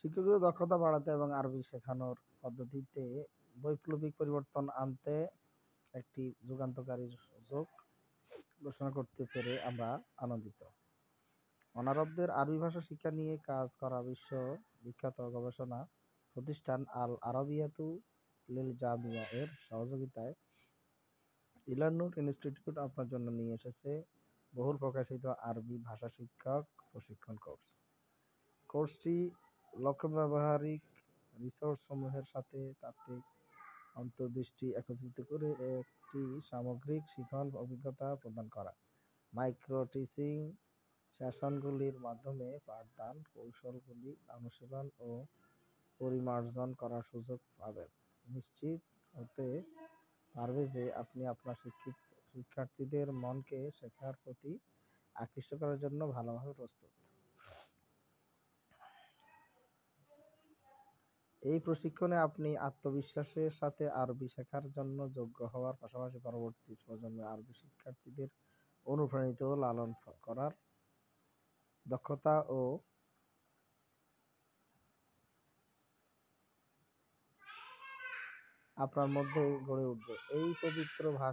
শিক্ষকদের দক্ষতা বাড়াতে এবং আরবি শেখানোর পদ্ধতিতে বৈপ্লবিক পরিবর্তন আনতে একটি যুগান্তকারী সুযোগ ঘোষণা করতে পেরে আমরা আনন্দিত অনারবদের আরবি ভাষা শিক্ষা নিয়ে কাজ করা বিশ্ব বিখ্যাত গবেষণা প্রতিষ্ঠান আল আরবিয়াতু লিল জামিয়া এর সহযোগিতায় ইলানুর ইনস্টিটিউট আপনার জন্য নিয়ে এসেছে বহুল প্রকাশিত আরবি ভাষা শিক্ষক প্রশিক্ষণ কোর্স কোর্সটি লক্ষ্য ব্যবহারিক রিসোর্সসমূহের সাথে তাত্ত্বিক অন্তর্দৃষ্টি একত্রিত করে একটি সামগ্রিক শিখন অভিজ্ঞতা প্রদান করা মাইক্রো টিচিং সেশনগুলির মাধ্যমে পাঠদান কৌশলগুলি অনুশীলন ও পরিমার্জন করার সুযোগ পাবেন নিশ্চিত হতে পারবে যে আপনি আপনার শিক্ষিত শিক্ষার্থীদের মনকে শেখার প্রতি আকৃষ্ট করার জন্য ভালোভাবে প্রস্তুত এই প্রশিক্ষণে আপনি আত্মবিশ্বাসের সাথে আরবি শেখার জন্য যোগ্য হওয়ার পাশাপাশি পরবর্তী প্রজন্মের আরবি শিক্ষার্থীদের অনুপ্রাণিত ও লালন করার দক্ষতা ও আপনার মধ্যে গড়ে উঠবে এই পবিত্র ভাষা